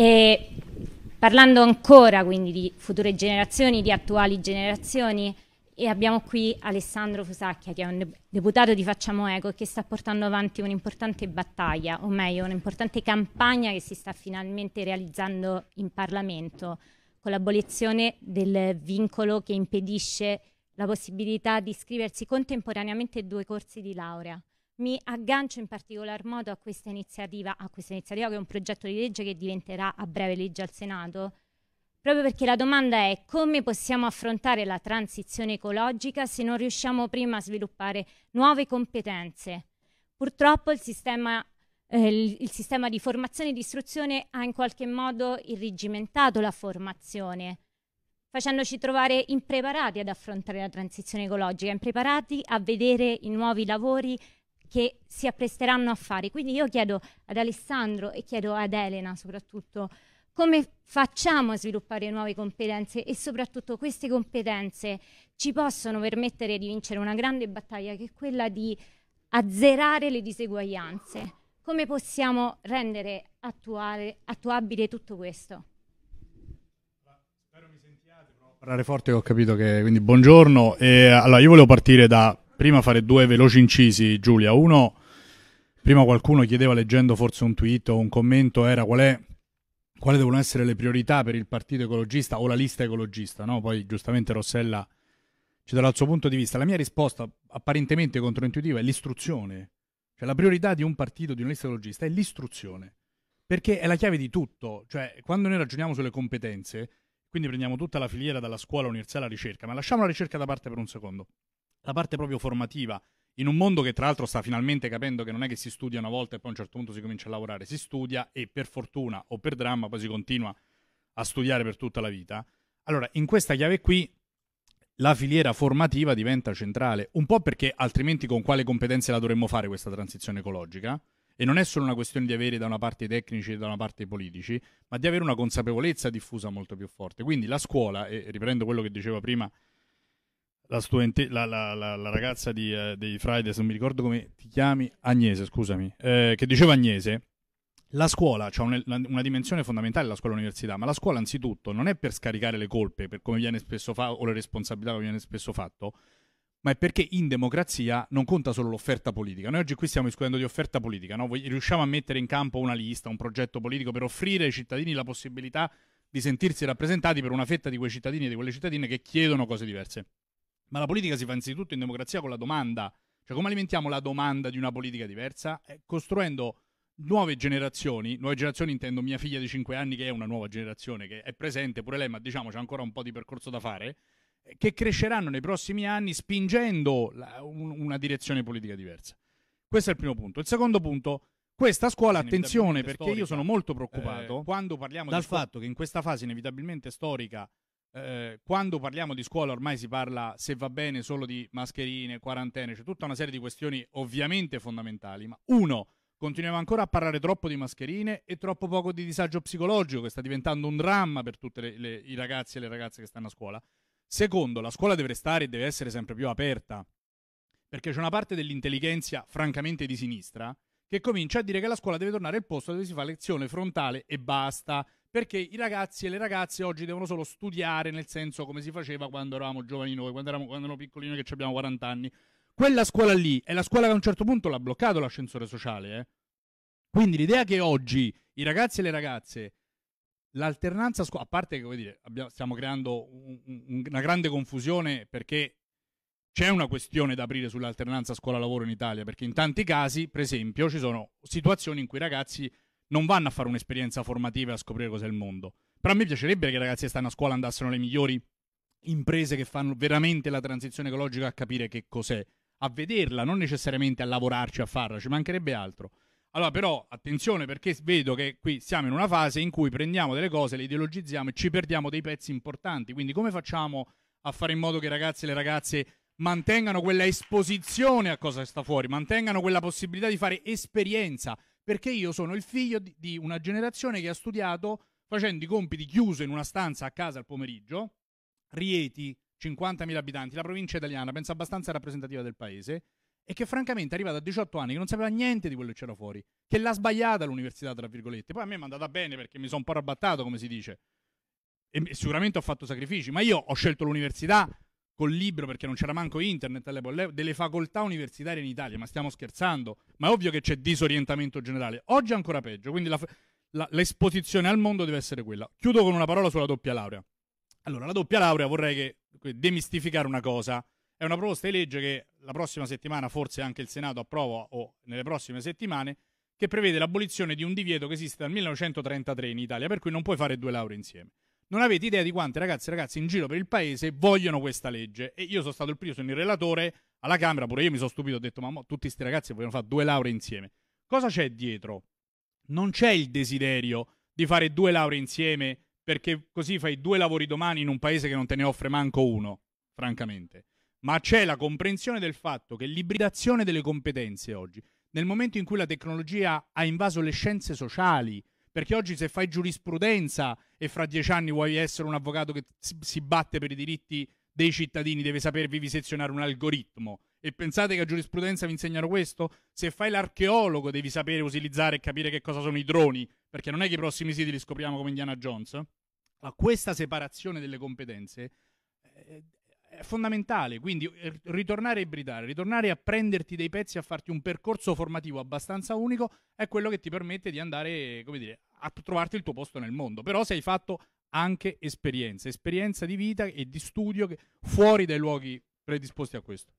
E parlando ancora quindi di future generazioni, di attuali generazioni, e abbiamo qui Alessandro Fusacchia, che è un deputato di Facciamo Eco, e che sta portando avanti un'importante battaglia, o meglio, un'importante campagna che si sta finalmente realizzando in Parlamento, con l'abolizione del vincolo che impedisce la possibilità di iscriversi contemporaneamente a due corsi di laurea mi aggancio in particolar modo a questa iniziativa, a questa iniziativa che è un progetto di legge che diventerà a breve legge al Senato, proprio perché la domanda è come possiamo affrontare la transizione ecologica se non riusciamo prima a sviluppare nuove competenze. Purtroppo il sistema, eh, il sistema di formazione e di istruzione ha in qualche modo irrigimentato la formazione, facendoci trovare impreparati ad affrontare la transizione ecologica, impreparati a vedere i nuovi lavori che si appresteranno a fare. Quindi io chiedo ad Alessandro e chiedo ad Elena soprattutto come facciamo a sviluppare nuove competenze e soprattutto queste competenze ci possono permettere di vincere una grande battaglia che è quella di azzerare le diseguaglianze. Come possiamo rendere attuale, attuabile tutto questo? Spero mi sentiate, provo parlare forte, che ho capito che... Quindi buongiorno. E, allora, io volevo partire da prima fare due veloci incisi, Giulia. Uno, prima qualcuno chiedeva leggendo forse un tweet o un commento, era qual è, quali devono essere le priorità per il partito ecologista o la lista ecologista, no? Poi giustamente Rossella ci darà il suo punto di vista. La mia risposta apparentemente controintuitiva è l'istruzione. Cioè la priorità di un partito, di una lista ecologista, è l'istruzione. Perché è la chiave di tutto. Cioè, quando noi ragioniamo sulle competenze, quindi prendiamo tutta la filiera dalla scuola, all'università alla ricerca, ma lasciamo la ricerca da parte per un secondo la parte proprio formativa. In un mondo che tra l'altro sta finalmente capendo che non è che si studia una volta e poi a un certo punto si comincia a lavorare, si studia e per fortuna o per dramma poi si continua a studiare per tutta la vita. Allora, in questa chiave qui la filiera formativa diventa centrale, un po' perché altrimenti con quale competenze la dovremmo fare questa transizione ecologica? E non è solo una questione di avere da una parte i tecnici e da una parte i politici, ma di avere una consapevolezza diffusa molto più forte. Quindi la scuola, e riprendo quello che diceva prima la, studente, la, la, la ragazza di, eh, dei Fridays, non mi ricordo come ti chiami, Agnese, scusami, eh, che diceva Agnese, la scuola ha cioè un, una dimensione fondamentale, la scuola-università, ma la scuola anzitutto non è per scaricare le colpe per come viene spesso fatto, o le responsabilità come viene spesso fatto, ma è perché in democrazia non conta solo l'offerta politica. Noi oggi qui stiamo discutendo di offerta politica, no? riusciamo a mettere in campo una lista, un progetto politico per offrire ai cittadini la possibilità di sentirsi rappresentati per una fetta di quei cittadini e di quelle cittadine che chiedono cose diverse. Ma la politica si fa innanzitutto in democrazia con la domanda. Cioè, come alimentiamo la domanda di una politica diversa? Eh, costruendo nuove generazioni, nuove generazioni intendo mia figlia di 5 anni che è una nuova generazione, che è presente pure lei, ma diciamo c'è ancora un po' di percorso da fare, eh, che cresceranno nei prossimi anni spingendo la, un, una direzione politica diversa. Questo è il primo punto. Il secondo punto, questa scuola, attenzione perché storica, io sono molto preoccupato eh, quando parliamo dal scu- fatto che in questa fase inevitabilmente storica eh, quando parliamo di scuola ormai si parla, se va bene, solo di mascherine, quarantene, c'è tutta una serie di questioni ovviamente fondamentali, ma uno, continuiamo ancora a parlare troppo di mascherine e troppo poco di disagio psicologico che sta diventando un dramma per tutti i ragazzi e le ragazze che stanno a scuola. Secondo, la scuola deve restare e deve essere sempre più aperta, perché c'è una parte dell'intelligenza francamente di sinistra che comincia a dire che la scuola deve tornare al posto dove si fa lezione frontale e basta, perché i ragazzi e le ragazze oggi devono solo studiare nel senso come si faceva quando eravamo giovani noi, quando eravamo quando piccolini che abbiamo 40 anni. Quella scuola lì è la scuola che a un certo punto l'ha bloccato l'ascensore sociale. Eh? Quindi l'idea che oggi i ragazzi e le ragazze l'alternanza scuola, a parte che come dire, abbiamo, stiamo creando un, un, una grande confusione perché c'è una questione da aprire sull'alternanza scuola-lavoro in Italia, perché in tanti casi, per esempio, ci sono situazioni in cui i ragazzi non vanno a fare un'esperienza formativa e a scoprire cos'è il mondo. Però a me piacerebbe che i ragazzi che stanno a scuola andassero alle migliori imprese che fanno veramente la transizione ecologica a capire che cos'è, a vederla, non necessariamente a lavorarci, a farla, ci mancherebbe altro. Allora, però, attenzione perché vedo che qui siamo in una fase in cui prendiamo delle cose, le ideologizziamo e ci perdiamo dei pezzi importanti. Quindi, come facciamo a fare in modo che i ragazzi e le ragazze mantengano quella esposizione a cosa sta fuori, mantengano quella possibilità di fare esperienza, perché io sono il figlio di, di una generazione che ha studiato facendo i compiti chiuso in una stanza a casa al pomeriggio, Rieti, 50.000 abitanti, la provincia italiana, penso abbastanza rappresentativa del paese, e che francamente è arrivata a 18 anni che non sapeva niente di quello che c'era fuori, che l'ha sbagliata l'università, tra virgolette. Poi a me è andata bene perché mi sono un po' rabattato, come si dice, e sicuramente ho fatto sacrifici, ma io ho scelto l'università col libro perché non c'era manco internet all'epoca, delle facoltà universitarie in Italia, ma stiamo scherzando, ma è ovvio che c'è disorientamento generale, oggi è ancora peggio, quindi la, la, l'esposizione al mondo deve essere quella. Chiudo con una parola sulla doppia laurea. Allora, la doppia laurea vorrei che, demistificare una cosa, è una proposta di legge che la prossima settimana, forse anche il Senato approva o nelle prossime settimane, che prevede l'abolizione di un divieto che esiste dal 1933 in Italia, per cui non puoi fare due lauree insieme. Non avete idea di quante ragazze e ragazzi in giro per il paese vogliono questa legge. E io sono stato il primo, sono il relatore alla Camera, pure io mi sono stupito, ho detto, ma mo, tutti questi ragazzi vogliono fare due lauree insieme. Cosa c'è dietro? Non c'è il desiderio di fare due lauree insieme perché così fai due lavori domani in un paese che non te ne offre manco uno, francamente. Ma c'è la comprensione del fatto che l'ibridazione delle competenze oggi, nel momento in cui la tecnologia ha invaso le scienze sociali, perché oggi se fai giurisprudenza e fra dieci anni vuoi essere un avvocato che si batte per i diritti dei cittadini, deve sapervi visezionare un algoritmo. E pensate che a giurisprudenza vi insegnano questo? Se fai l'archeologo devi sapere utilizzare e capire che cosa sono i droni, perché non è che i prossimi siti li scopriamo come Indiana Jones. Ma questa separazione delle competenze eh, fondamentale, quindi eh, ritornare a ibridare, ritornare a prenderti dei pezzi, a farti un percorso formativo abbastanza unico, è quello che ti permette di andare, come dire, a trovarti il tuo posto nel mondo. Però se hai fatto anche esperienza, esperienza di vita e di studio fuori dai luoghi predisposti a questo.